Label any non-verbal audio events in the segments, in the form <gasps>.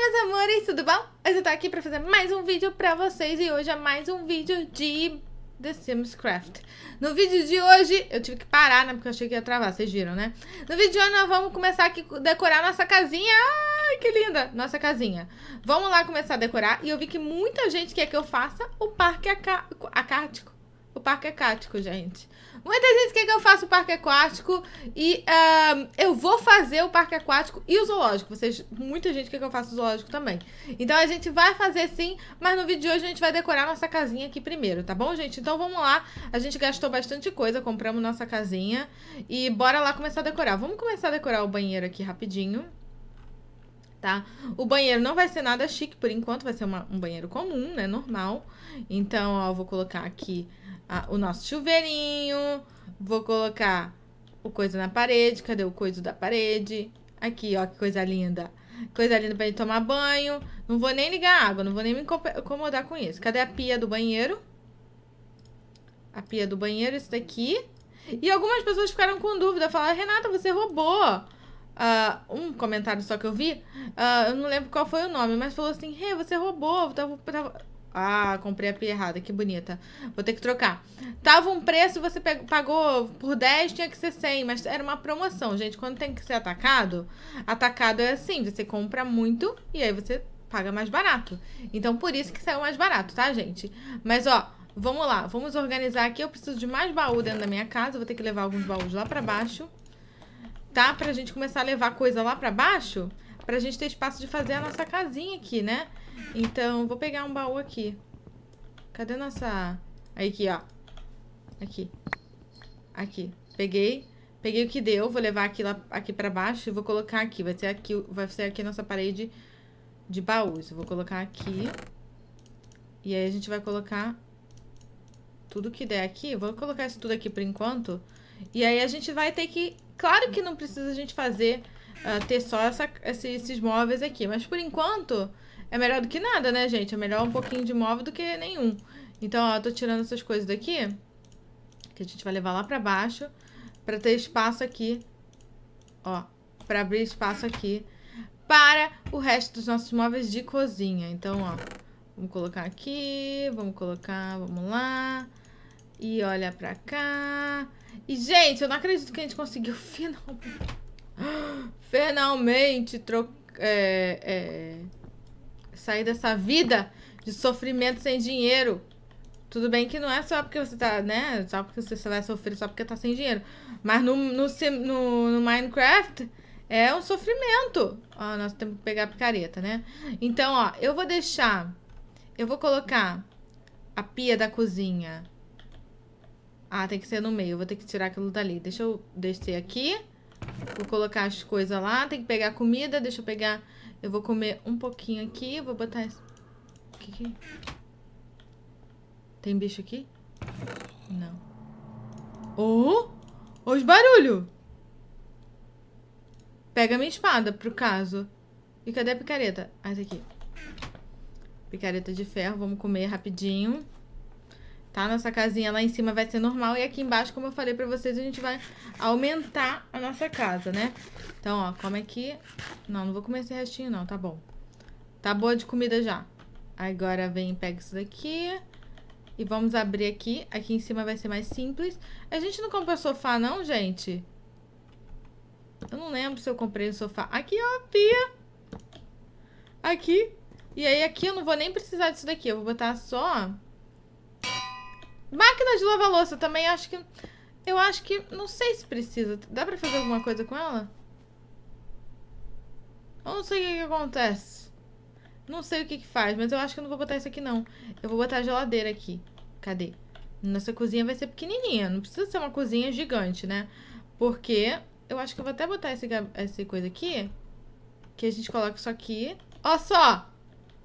Olá, meus amores, tudo bom? Hoje eu tô aqui pra fazer mais um vídeo pra vocês e hoje é mais um vídeo de The Sims Craft. No vídeo de hoje, eu tive que parar, né, porque eu achei que ia travar, vocês viram, né? No vídeo de hoje nós vamos começar aqui a decorar nossa casinha. Ai, que linda! Nossa casinha. Vamos lá começar a decorar e eu vi que muita gente quer que eu faça o parque acá o parque aquático, gente. Muita gente quer é que eu faça o parque aquático e eu vou fazer o parque aquático e o zoológico. Vocês, muita gente quer é que eu faça o zoológico também. Então a gente vai fazer sim, mas no vídeo de hoje a gente vai decorar nossa casinha aqui primeiro, tá bom, gente? Então vamos lá. A gente gastou bastante coisa, compramos nossa casinha e bora lá começar a decorar. Vamos começar a decorar o banheiro aqui rapidinho tá? O banheiro não vai ser nada chique por enquanto, vai ser uma, um banheiro comum, né? Normal. Então, ó, vou colocar aqui a, o nosso chuveirinho, vou colocar o coisa na parede, cadê o coisa da parede? Aqui, ó, que coisa linda. Coisa linda pra gente tomar banho. Não vou nem ligar a água, não vou nem me incomodar com isso. Cadê a pia do banheiro? A pia do banheiro, isso daqui. E algumas pessoas ficaram com dúvida, falaram, Renata, você roubou. Uh, um comentário só que eu vi, uh, eu não lembro qual foi o nome, mas falou assim: hey, você roubou, tava, tava... Ah, comprei a pia errada, que bonita. Vou ter que trocar. Tava um preço, você pagou por 10, tinha que ser 100, mas era uma promoção. Gente, quando tem que ser atacado, atacado é assim, você compra muito e aí você paga mais barato. Então, por isso que saiu mais barato, tá, gente? Mas, ó, vamos lá, vamos organizar aqui. Eu preciso de mais baú dentro da minha casa, vou ter que levar alguns baús lá pra baixo tá? Pra gente começar a levar coisa lá pra baixo, pra gente ter espaço de fazer a nossa casinha aqui, né? Então, vou pegar um baú aqui. Cadê nossa... Aí aqui, ó. Aqui. Aqui. Peguei. Peguei o que deu, vou levar aqui, lá, aqui pra baixo e vou colocar aqui. Vai ser aqui, vai ser aqui a nossa parede de baús. vou colocar aqui. E aí a gente vai colocar tudo que der aqui. Vou colocar isso tudo aqui por enquanto. E aí a gente vai ter que Claro que não precisa a gente fazer, uh, ter só essa, esse, esses móveis aqui. Mas por enquanto, é melhor do que nada, né, gente? É melhor um pouquinho de móvel do que nenhum. Então, ó, eu tô tirando essas coisas daqui, que a gente vai levar lá pra baixo, pra ter espaço aqui, ó, pra abrir espaço aqui para o resto dos nossos móveis de cozinha. Então, ó, vamos colocar aqui, vamos colocar, vamos lá, e olha pra cá, e, gente, eu não acredito que a gente conseguiu <laughs> finalmente. Finalmente tro... É, é... sair dessa vida de sofrimento sem dinheiro. Tudo bem que não é só porque você tá, né? Só porque você vai sofrer, só porque tá sem dinheiro. Mas no, no, no, no Minecraft é um sofrimento. Ó, nós temos que pegar a picareta, né? Então, ó, eu vou deixar. Eu vou colocar a pia da cozinha ah, tem que ser no meio. vou ter que tirar aquilo dali. Deixa eu descer aqui. Vou colocar as coisas lá. Tem que pegar comida. Deixa eu pegar... Eu vou comer um pouquinho aqui. Vou botar... O que que é? Tem bicho aqui? Não. Oh, oh! os barulho? Pega minha espada, pro caso. E cadê a picareta? Ah, essa aqui. Picareta de ferro. Vamos comer rapidinho tá? Nossa casinha lá em cima vai ser normal e aqui embaixo, como eu falei pra vocês, a gente vai aumentar a nossa casa, né? Então, ó, come aqui. Não, não vou comer esse restinho não, tá bom. Tá boa de comida já. Agora vem pega isso daqui. E vamos abrir aqui. Aqui em cima vai ser mais simples. A gente não comprou sofá não, gente? Eu não lembro se eu comprei um sofá. Aqui, ó, pia. Aqui. E aí aqui eu não vou nem precisar disso daqui. Eu vou botar só Máquina de lavar louça também acho que... Eu acho que... Não sei se precisa. Dá pra fazer alguma coisa com ela? Eu não sei o que, que acontece. Não sei o que, que faz, mas eu acho que eu não vou botar isso aqui, não. Eu vou botar a geladeira aqui. Cadê? Nossa cozinha vai ser pequenininha. Não precisa ser uma cozinha gigante, né? Porque eu acho que eu vou até botar esse, essa coisa aqui. Que a gente coloca isso aqui. Olha só!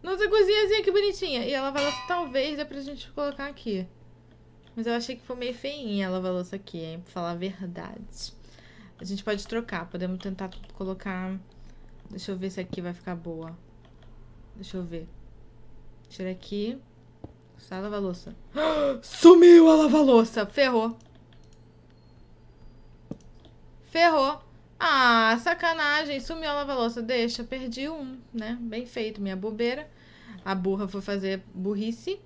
Nossa cozinhazinha que bonitinha. E ela vai lá, talvez, dá pra gente colocar aqui. Mas eu achei que foi meio feinha a lava-louça aqui, hein? Pra falar a verdade. A gente pode trocar. Podemos tentar colocar... Deixa eu ver se aqui vai ficar boa. Deixa eu ver. Tira aqui. Só a lava-louça. <gasps> Sumiu a lava-louça! Ferrou. Ferrou. Ah, sacanagem. Sumiu a lava-louça. Deixa, perdi um, né? Bem feito, minha bobeira. A burra foi fazer burrice.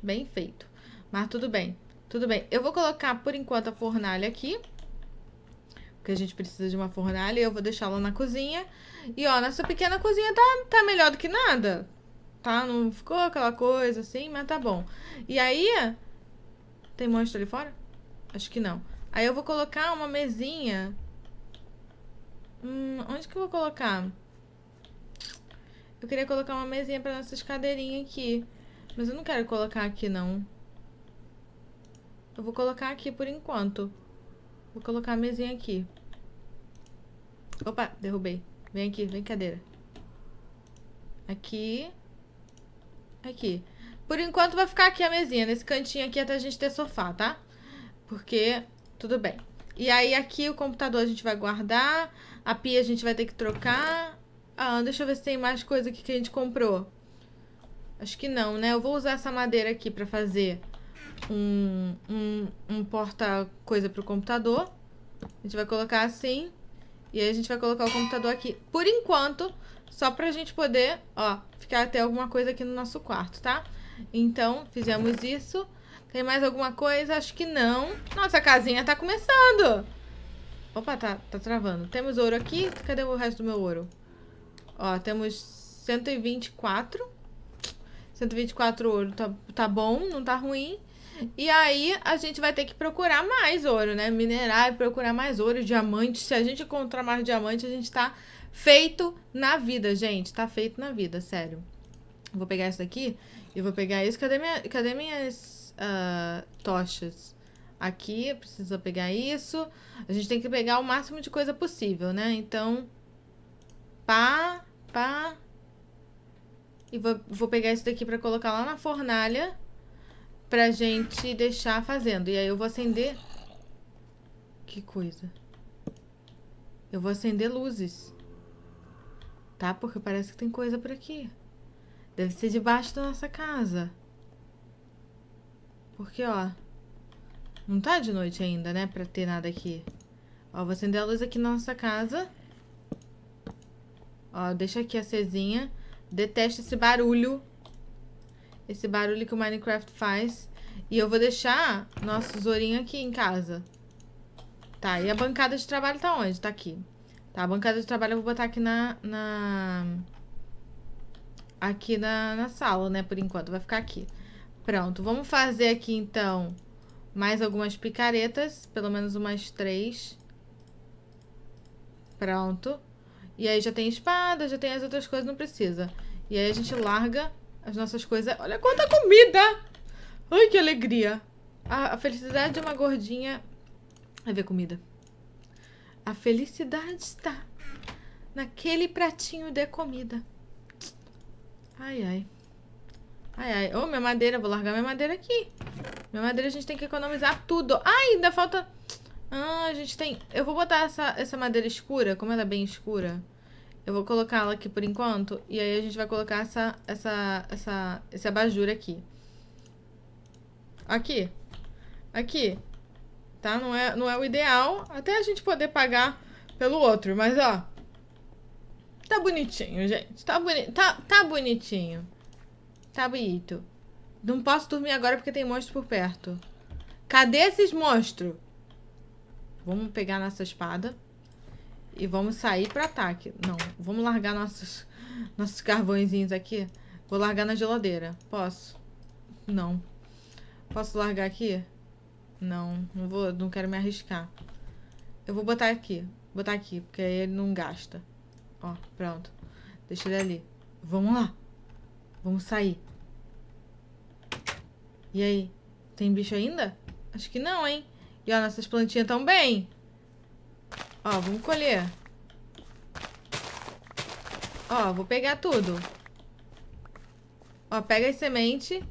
Bem feito. Mas tudo bem, tudo bem. Eu vou colocar, por enquanto, a fornalha aqui. Porque a gente precisa de uma fornalha. Eu vou deixá-la na cozinha. E, ó, nossa pequena cozinha tá, tá melhor do que nada. Tá? Não ficou aquela coisa assim, mas tá bom. E aí... Tem monstro ali fora? Acho que não. Aí eu vou colocar uma mesinha. Hum, onde que eu vou colocar? Eu queria colocar uma mesinha para nossas cadeirinhas aqui. Mas eu não quero colocar aqui, não. Eu vou colocar aqui por enquanto. Vou colocar a mesinha aqui. Opa, derrubei. Vem aqui, vem cadeira. Aqui. Aqui. Por enquanto vai ficar aqui a mesinha, nesse cantinho aqui até a gente ter sofá, tá? Porque, tudo bem. E aí aqui o computador a gente vai guardar, a pia a gente vai ter que trocar. Ah, deixa eu ver se tem mais coisa aqui que a gente comprou. Acho que não, né? Eu vou usar essa madeira aqui pra fazer um, um, um porta-coisa pro computador. A gente vai colocar assim. E aí a gente vai colocar o computador aqui. Por enquanto, só pra gente poder, ó, ficar até alguma coisa aqui no nosso quarto, tá? Então, fizemos isso. Tem mais alguma coisa? Acho que não. Nossa, a casinha tá começando. Opa, tá, tá travando. Temos ouro aqui. Cadê o resto do meu ouro? Ó, temos 124. 124 ouro tá, tá bom, não tá ruim. E aí a gente vai ter que procurar mais ouro, né? Minerar e procurar mais ouro, diamante. Se a gente encontrar mais diamante, a gente tá feito na vida, gente. Tá feito na vida, sério. Vou pegar isso daqui e vou pegar isso. Cadê, minha, cadê minhas uh, tochas? Aqui, precisa pegar isso. A gente tem que pegar o máximo de coisa possível, né? Então, pá, pá. E vou, vou pegar isso daqui pra colocar lá na fornalha pra gente deixar fazendo. E aí eu vou acender... Que coisa. Eu vou acender luzes. Tá? Porque parece que tem coisa por aqui. Deve ser debaixo da nossa casa. Porque, ó... Não tá de noite ainda, né? Pra ter nada aqui. Ó, vou acender a luz aqui na nossa casa. Ó, deixa aqui acesinha. Detesto esse barulho esse barulho que o Minecraft faz. E eu vou deixar nosso zorinho aqui em casa. Tá, e a bancada de trabalho tá onde? Tá aqui. Tá, a bancada de trabalho eu vou botar aqui na... na... Aqui na, na sala, né? Por enquanto, vai ficar aqui. Pronto, vamos fazer aqui, então, mais algumas picaretas. Pelo menos umas três. Pronto. E aí já tem espada, já tem as outras coisas, não precisa. E aí a gente larga as nossas coisas. Olha quanta comida! Ai, que alegria! A, a felicidade de uma gordinha. Vai é ver comida. A felicidade está naquele pratinho de comida. Ai, ai. Ai, ai. Ô, oh, minha madeira. Vou largar minha madeira aqui. Minha madeira a gente tem que economizar tudo. Ai, ainda falta... Ah, a gente tem... Eu vou botar essa, essa madeira escura, como ela é bem escura. Eu vou colocá-la aqui por enquanto. E aí a gente vai colocar essa, essa, essa, esse abajur aqui. Aqui. Aqui. Tá? Não é, não é o ideal. Até a gente poder pagar pelo outro. Mas, ó. Tá bonitinho, gente. Tá, boni tá, tá bonitinho. Tá bonito. Não posso dormir agora porque tem monstro por perto. Cadê esses monstros? Vamos pegar nossa espada. E vamos sair para ataque. Não, vamos largar nossos, nossos carvõezinhos aqui. Vou largar na geladeira. Posso? Não. Posso largar aqui? Não, não vou, não quero me arriscar. Eu vou botar aqui. Botar aqui, porque aí ele não gasta. Ó, pronto. Deixa ele ali. Vamos lá. Vamos sair. E aí? Tem bicho ainda? Acho que não, hein? E ó, nossas plantinhas estão bem. Ó, vamos colher. Ó, vou pegar tudo. Ó, pega as sementes.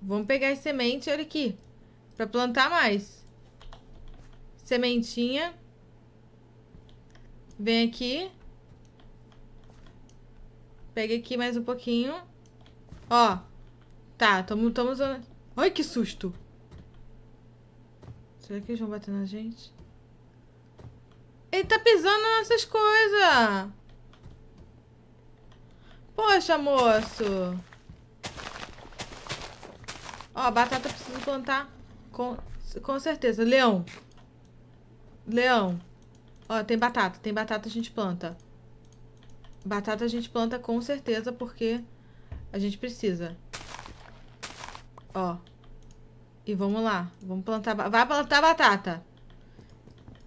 Vamos pegar as sementes, olha aqui. Pra plantar mais. Sementinha. Vem aqui. Pega aqui mais um pouquinho. Ó. Tá, estamos, usando... Ai, que susto! Será que eles vão bater na gente? Ele tá pisando nessas coisas. Poxa, moço. Ó, batata precisa plantar. Com, com certeza. Leão. Leão. Ó, tem batata. Tem batata, a gente planta. Batata a gente planta com certeza, porque a gente precisa. Ó. E vamos lá. Vamos plantar... Vai plantar batata.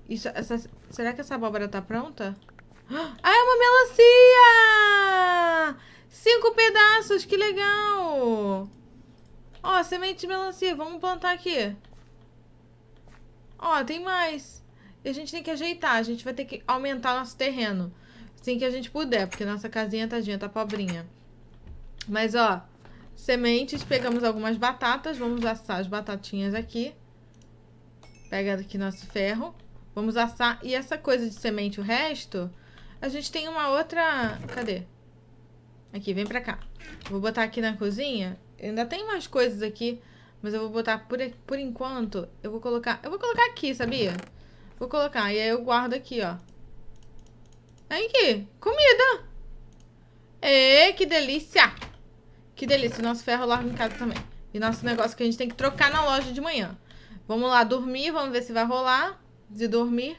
Isso, essa, Será que essa abóbora tá pronta? <gasps> Ah, é uma melancia! Cinco pedaços, que legal! Ó, semente de melancia, vamos plantar aqui. Ó, tem mais. E a gente tem que ajeitar, a gente vai ter que aumentar nosso terreno. Assim que a gente puder, porque nossa casinha, tadinha, tá pobrinha. Mas, ó, sementes, pegamos algumas batatas, vamos assar as batatinhas aqui. Pega aqui nosso ferro. Vamos assar. E essa coisa de semente, o resto, a gente tem uma outra... Cadê? Aqui, vem pra cá. Vou botar aqui na cozinha. Ainda tem mais coisas aqui, mas eu vou botar por, por enquanto. Eu vou colocar... Eu vou colocar aqui, sabia? Vou colocar. E aí eu guardo aqui, ó. Aí que comida! Ê, que delícia! Que delícia. O nosso ferro lá em casa também. E nosso negócio que a gente tem que trocar na loja de manhã. Vamos lá dormir, vamos ver se vai rolar de dormir.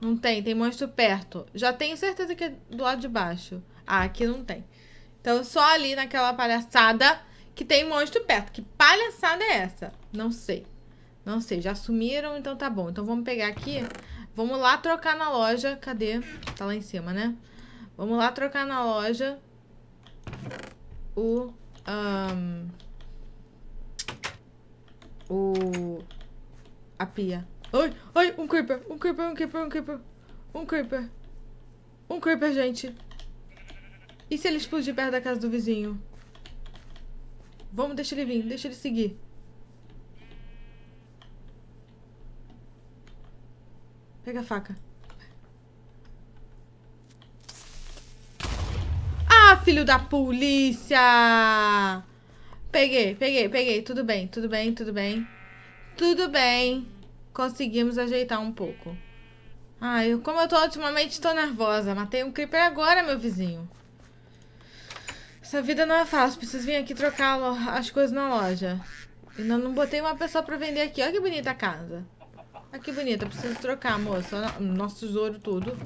Não tem, tem monstro perto. Já tenho certeza que é do lado de baixo. Ah, aqui não tem. Então, só ali naquela palhaçada que tem monstro perto. Que palhaçada é essa? Não sei. Não sei, já sumiram, então tá bom. Então vamos pegar aqui, vamos lá trocar na loja. Cadê? Tá lá em cima, né? Vamos lá trocar na loja o... Um, o... A pia. Ai, ai, um creeper, um creeper, um creeper, um creeper. Um creeper. Um creeper, gente. E se ele explodir perto da casa do vizinho? Vamos, deixa ele vir, deixa ele seguir. Pega a faca. Ah, filho da polícia! Peguei, peguei, peguei. Tudo bem, tudo bem, tudo bem. Tudo bem conseguimos ajeitar um pouco. Ai, como eu tô ultimamente, tô nervosa. Matei um creeper agora, meu vizinho. Essa vida não é fácil. Preciso vir aqui trocar as coisas na loja. E não botei uma pessoa pra vender aqui. Olha que bonita a casa. Olha que bonita. Preciso trocar, moça. Nosso tesouro, tudo.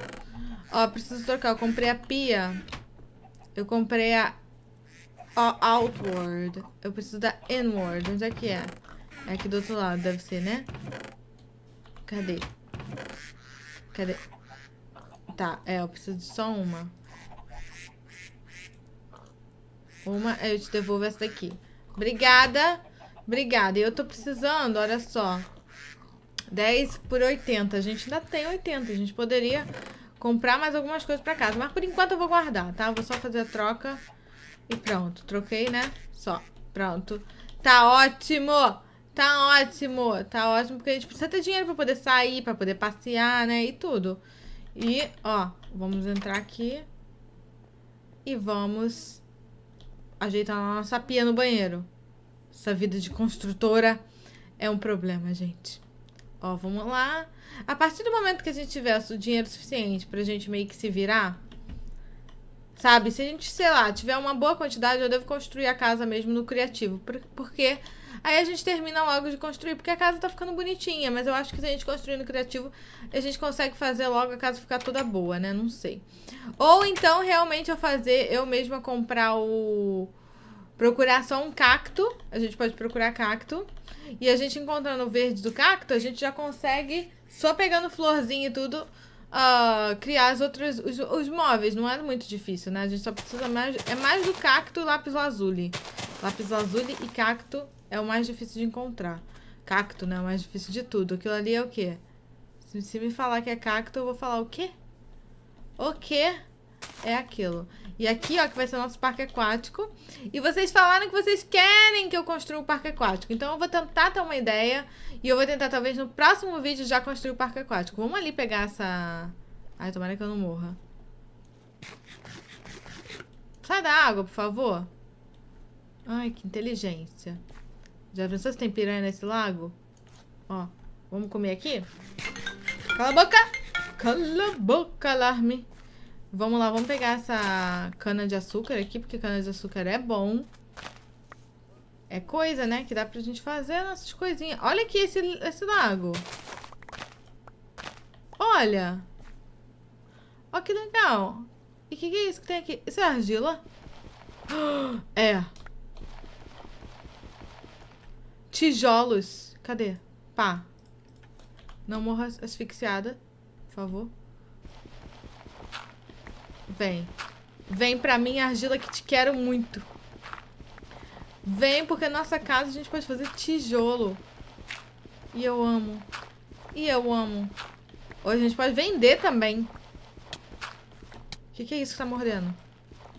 Ó, preciso trocar. Eu comprei a pia. Eu comprei a... outward. Eu preciso da inward. Onde é que é? É aqui do outro lado, deve ser, né? Cadê? Cadê? Tá, é, eu preciso de só uma. Uma, eu te devolvo essa daqui. Obrigada. Obrigada. E eu tô precisando, olha só. 10 por 80. A gente ainda tem 80. A gente poderia comprar mais algumas coisas pra casa. Mas por enquanto eu vou guardar, tá? vou só fazer a troca. E pronto. Troquei, né? Só. Pronto. Tá ótimo! Tá ótimo, tá ótimo, porque a gente precisa ter dinheiro pra poder sair, pra poder passear, né? E tudo. E, ó, vamos entrar aqui. E vamos ajeitar a nossa pia no banheiro. Essa vida de construtora é um problema, gente. Ó, vamos lá. A partir do momento que a gente tiver o dinheiro suficiente pra gente meio que se virar, sabe? Se a gente, sei lá, tiver uma boa quantidade, eu devo construir a casa mesmo no criativo. Porque Aí a gente termina logo de construir, porque a casa tá ficando bonitinha, mas eu acho que se a gente construir no criativo, a gente consegue fazer logo a casa ficar toda boa, né? Não sei. Ou então, realmente, eu fazer, eu mesma comprar o... Procurar só um cacto, a gente pode procurar cacto. E a gente encontrando o verde do cacto, a gente já consegue, só pegando florzinha e tudo, Uh, criar as outras, os, os, móveis. Não é muito difícil, né? A gente só precisa mais... É mais do cacto e lápis lazuli. Lápis lazuli e cacto é o mais difícil de encontrar. Cacto, né? É o mais difícil de tudo. Aquilo ali é o quê? Se, se me falar que é cacto, eu vou falar o quê? O quê? É aquilo. E aqui, ó, que vai ser o nosso parque aquático. E vocês falaram que vocês querem que eu construa o um parque aquático. Então eu vou tentar ter uma ideia. E eu vou tentar, talvez, no próximo vídeo já construir o parque aquático. Vamos ali pegar essa... Ai, tomara que eu não morra. Sai da água, por favor. Ai, que inteligência. Já pensou se tem piranha nesse lago? Ó, vamos comer aqui? Cala a boca! Cala a boca, alarme! Vamos lá, vamos pegar essa cana-de-açúcar aqui, porque cana-de-açúcar é bom. É coisa, né? Que dá pra gente fazer nossas coisinhas. Olha aqui esse, esse lago. Olha. Ó, que legal. E o que, que é isso que tem aqui? Isso é argila? <gasps> É. Tijolos. Cadê? Pá. Não morra asfixiada, por favor. Vem. Vem pra mim, argila, que te quero muito. Vem, porque nossa casa a gente pode fazer tijolo. E eu amo. E eu amo. Ou a gente pode vender também. O que, que é isso que tá mordendo?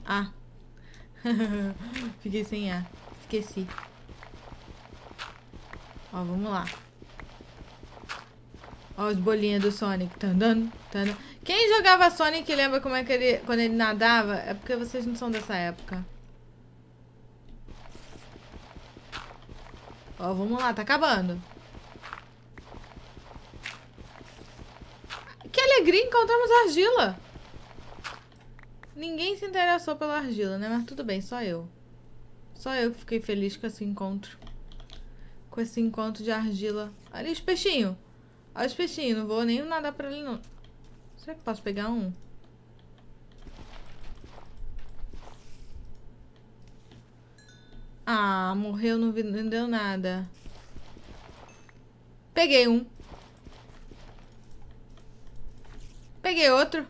Ah. <laughs> Fiquei sem ar. Esqueci. Ó, vamos lá. Ó as bolinhas do Sonic. Tandando, tandando. Quem jogava Sonic lembra como é que ele... Quando ele nadava? É porque vocês não são dessa época. Ó, vamos lá. Tá acabando. Que alegria, encontramos argila. Ninguém se interessou pela argila, né? Mas tudo bem, só eu. Só eu que fiquei feliz com esse encontro com esse encontro de argila. Ali os peixinhos. Olha os peixinhos. Não vou nem nadar pra ali, não. Será que posso pegar um? Ah, morreu, não, vi, não deu nada. Peguei um. Peguei outro.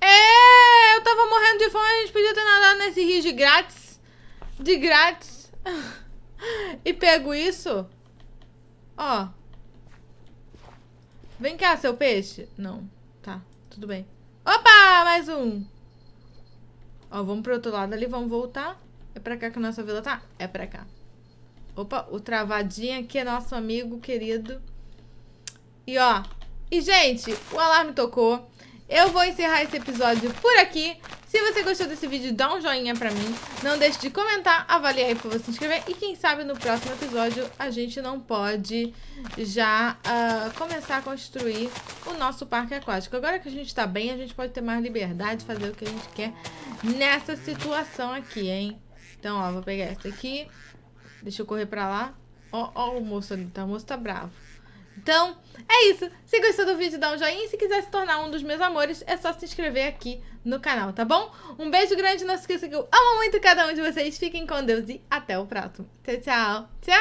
É, eu tava morrendo de fome, a gente podia ter nadado nesse rio de grátis. De grátis. <laughs> E pego isso. Ó. Vem cá, seu peixe. Não. Tá, tudo bem. Opa, mais um. Ó, vamos pro outro lado ali, vamos voltar. É pra cá que a nossa vila tá? É pra cá. Opa, o travadinho aqui é nosso amigo querido. E ó, e gente, o alarme tocou. Eu vou encerrar esse episódio por aqui. Se você gostou desse vídeo, dá um joinha pra mim. Não deixe de comentar, avaliar aí pra você se inscrever. E quem sabe no próximo episódio a gente não pode já uh, começar a construir o nosso parque aquático. Agora que a gente tá bem, a gente pode ter mais liberdade, fazer o que a gente quer nessa situação aqui, hein? Então, ó, vou pegar essa aqui. Deixa eu correr pra lá. Ó, ó o moço ali, tá? O moço tá bravo. Então, é isso. Se gostou do vídeo, dá um joinha. E se quiser se tornar um dos meus amores, é só se inscrever aqui no canal, tá bom? Um beijo grande. Não se esqueça que eu amo muito cada um de vocês. Fiquem com Deus e até o próximo. Tchau, tchau. Tchau.